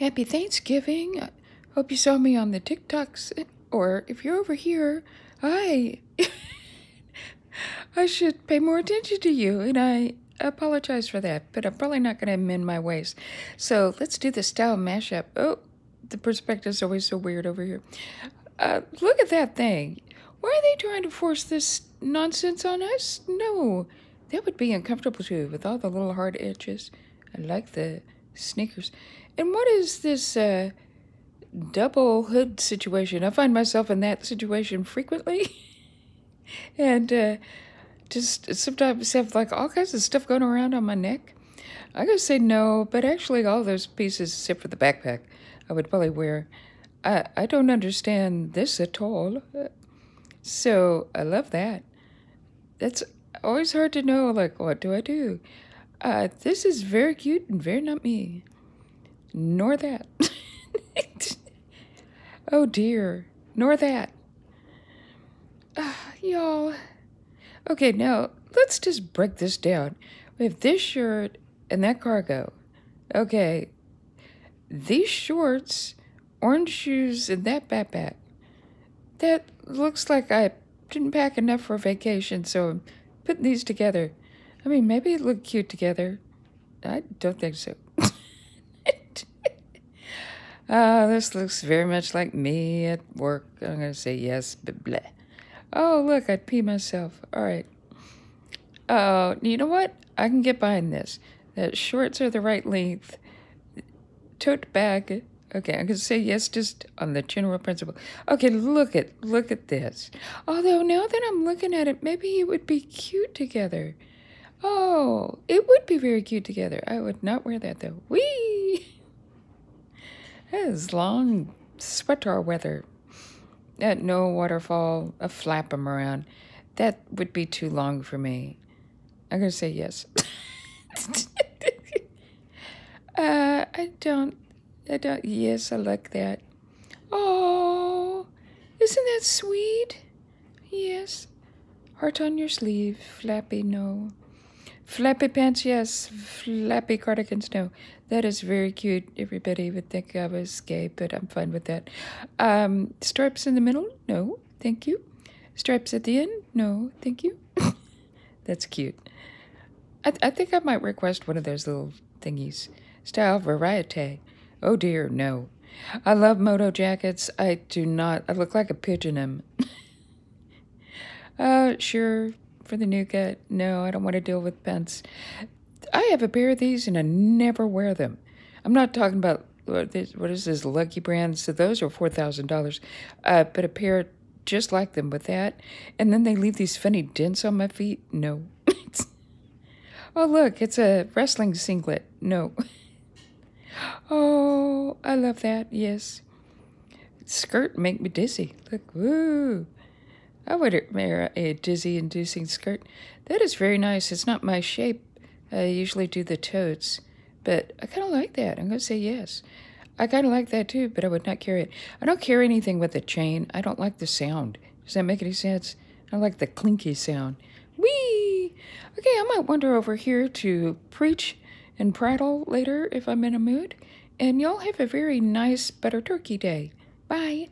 Happy Thanksgiving. I hope you saw me on the TikToks. Or if you're over here, hi. I should pay more attention to you. And I apologize for that, but I'm probably not going to amend my ways. So let's do the style mashup. Oh, the perspective's always so weird over here. Uh, look at that thing. Why are they trying to force this nonsense on us? No, that would be uncomfortable too, with all the little hard edges. I like the Sneakers. And what is this uh, double hood situation? I find myself in that situation frequently. and uh, just sometimes have like all kinds of stuff going around on my neck. I gotta say no, but actually all those pieces except for the backpack I would probably wear. I, I don't understand this at all. So I love that. That's always hard to know, like, what do I do? uh, this is very cute and very not me. Nor that. oh dear. Nor that. Uh, y'all. Okay, now let's just break this down. We have this shirt and that cargo. Okay. These shorts, orange shoes, and that backpack. That looks like I didn't pack enough for vacation, so I'm putting these together. I mean, maybe it looked cute together. I don't think so. uh, this looks very much like me at work. I'm going to say yes, but bleh. Oh, look, I pee myself. All right. Oh, uh, you know what? I can get behind this. That shorts are the right length. Tote bag. Okay, I'm going to say yes just on the general principle. Okay, look at, look at this. Although now that I'm looking at it, maybe it would be cute together. Oh, it would be very cute together. I would not wear that though. Wee! That is long sweater weather. That no waterfall, a flap them around. That would be too long for me. I'm going to say yes. uh, I don't, I don't, yes, I like that. Oh, isn't that sweet? Yes. Heart on your sleeve, flappy no. Flappy pants, yes. Flappy cardigans, no. That is very cute. Everybody would think I was gay, but I'm fine with that. Um, stripes in the middle, no, thank you. Stripes at the end, no, thank you. That's cute. I, th I think I might request one of those little thingies. Style variety. Oh dear, no. I love moto jackets. I do not. I look like a pigeon. um, uh, sure for the nougat. No, I don't want to deal with pants. I have a pair of these and I never wear them. I'm not talking about what is this lucky brand? So those are four thousand uh, dollars, but a pair just like them with that, and then they leave these funny dents on my feet. No. oh look, it's a wrestling singlet. No. oh, I love that. Yes. Skirt make me dizzy. Look, woo. I would wear a dizzy inducing skirt. That is very nice. It's not my shape. I usually do the totes, but I kind of like that. I'm going to say yes. I kind of like that too, but I would not carry it. I don't carry anything with a chain. I don't like the sound. Does that make any sense? I like the clinky sound. Whee! Okay, I might wander over here to preach and prattle later if I'm in a mood. And y'all have a very nice butter turkey day. Bye.